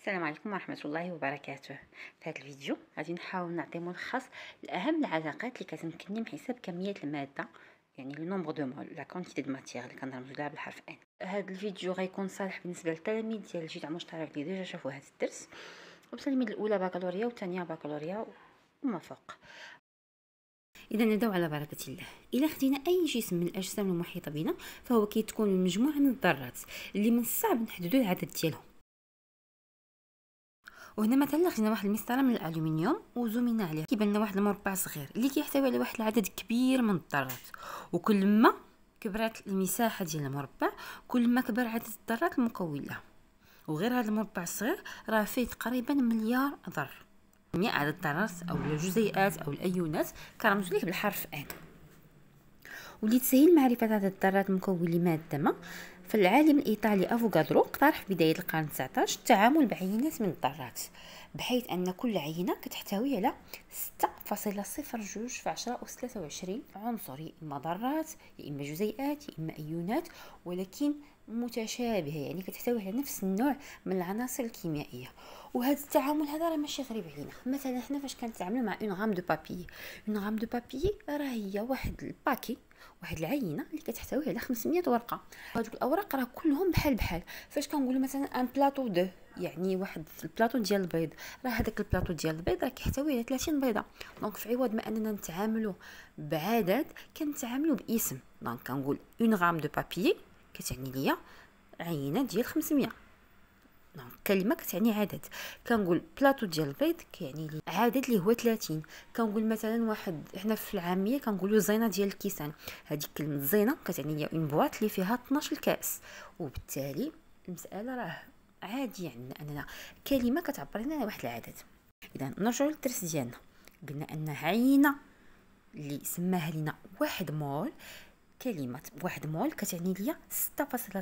السلام عليكم ورحمة الله وبركاته في هذا الفيديو غادي نحاول نعطي ملخص لأهم العلاقات اللي كتمكنني من حساب كمية المادة يعني لو نومبر دو مول لا كونتيتي دو ماتيغ اللي كنرمزو لها بالحرف ان هذا الفيديو غيكون صالح بالنسبة للتلاميذ ديال الجدع المشترك اللي ديجا شافوا هذا الدرس والتلاميذ الأولى بكالوريا والثانية بكالوريا وما فوق اذا نبداو على بركه الله الا خدينا اي جسم من الاجسام المحيطه بنا فهو كيتكون من مجموعه من الذرات اللي من الصعب نحددوا العدد ديالهم وهنا مثلا خدينا واحد المسطره من الالومنيوم وزومينا عليه كيبان لنا واحد المربع صغير اللي كيحتوي على واحد العدد كبير من الذرات وكل ما كبرات المساحه ديال المربع كل ما كبر عدد الذرات المكونه وغير هذا المربع الصغير راه فيه تقريبا مليار ذره يعني عدد الذرات او الجزيئات او الايونات كرمز ليه بالحرف ان ولتسهيل معرفه عدد الذرات المكون لماده ما فالعالم الإيطالي أفوغادرو اقترح بداية القرن 19 التعامل بعينات من الذرات بحيث أن كل عينة كتحتوي على 6.02 في 10 أس 23 عنصر يا إما ذرات يا إما جزيئات يا إما أيونات ولكن متشابهه يعني كتحتوي على نفس النوع من العناصر الكيميائيه وهذا التعامل هذا راه ماشي غريب علينا مثلا حنا فاش كنتعاملوا مع اون غام دو بابي اون غام دو بابي راه هي واحد الباكي واحد العينه اللي كتحتوي على 500 ورقه هذوك الاوراق راه كلهم بحال بحال فاش كنقول مثلا ان بلاطو دو يعني واحد البلاطو ديال البيض راه هذاك البلاطو ديال البيض راه كيحتوي على 30 بيضه دونك في عوض ما اننا نتعاملوا بعدد كنتعاملوا باسم دونك كنقول اون غام دو بابي كتعني ليا عينه ديال 500 دونك نعم، كلمه كتعني عدد كنقول بلاطو ديال البيض كيعني لي عدد اللي هو 30 كنقول مثلا واحد حنا في العاميه كنقولوا زينه ديال الكيسان هذيك كلمه زينه كتعني لي اون بواط اللي فيها 12 الكاس وبالتالي المساله راه عادي عندنا يعني اننا كلمه كتعبر لنا على واحد العدد اذا نرجعوا للدرس ديالنا قلنا ان عينه اللي سماها لنا واحد مول كلمات بواحد مول كتعني ليا 6.02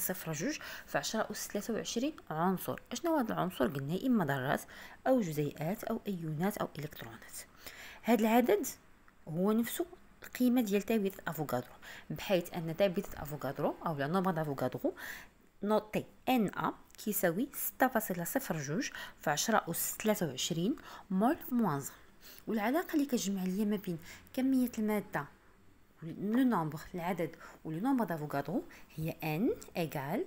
في 10 أس 23 عنصر اشنو هاد العنصر قلنا يا اما ذرات او جزيئات او ايونات او الكترونات هذا العدد هو نفسه القيمه ديال تابيته افوكادرو بحيث ان تابيته افوكادرو او لا نوبا افوكادرو نوتي ان ا كيساوي 6.02 في 10 أس 23 مول موانز والعلاقه اللي كتجمع ليا ما بين كميه الماده لو نومبر العدد لو نومبر دافوكادرو هي ان ايكال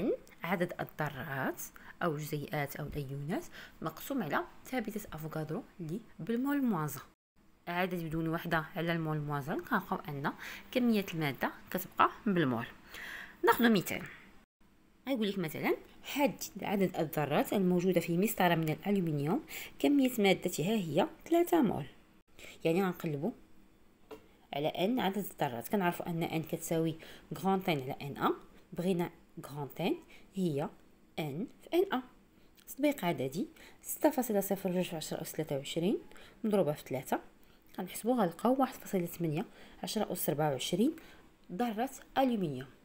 ان عدد الذرات او الجزيئات او الايونات مقسوم على ثابته افوكادرو لي بالمول موازا عدد بدون وحده على المول موازا كنلقاو ان كميه الماده كتبقى بالمول ناخذ مثال غيقول لك مثلا حد عدد الذرات الموجوده في مسطره من الالومنيوم كميه مادتها هي 3 مول يعني غنقلبوا على ان عدد الذرات كنعرفوا ان ان كتساوي غرانتين على ان ا بغينا غرانتين هي ان في ان ا تطبيق عددي ستة فاصلة صفر جوج في عشرة أس تلاتة وعشرين مضروبة في تلاتة غنحسبو غنلقاو واحد فاصلة تمنية عشرة أس ربعة وعشرين ألومنيوم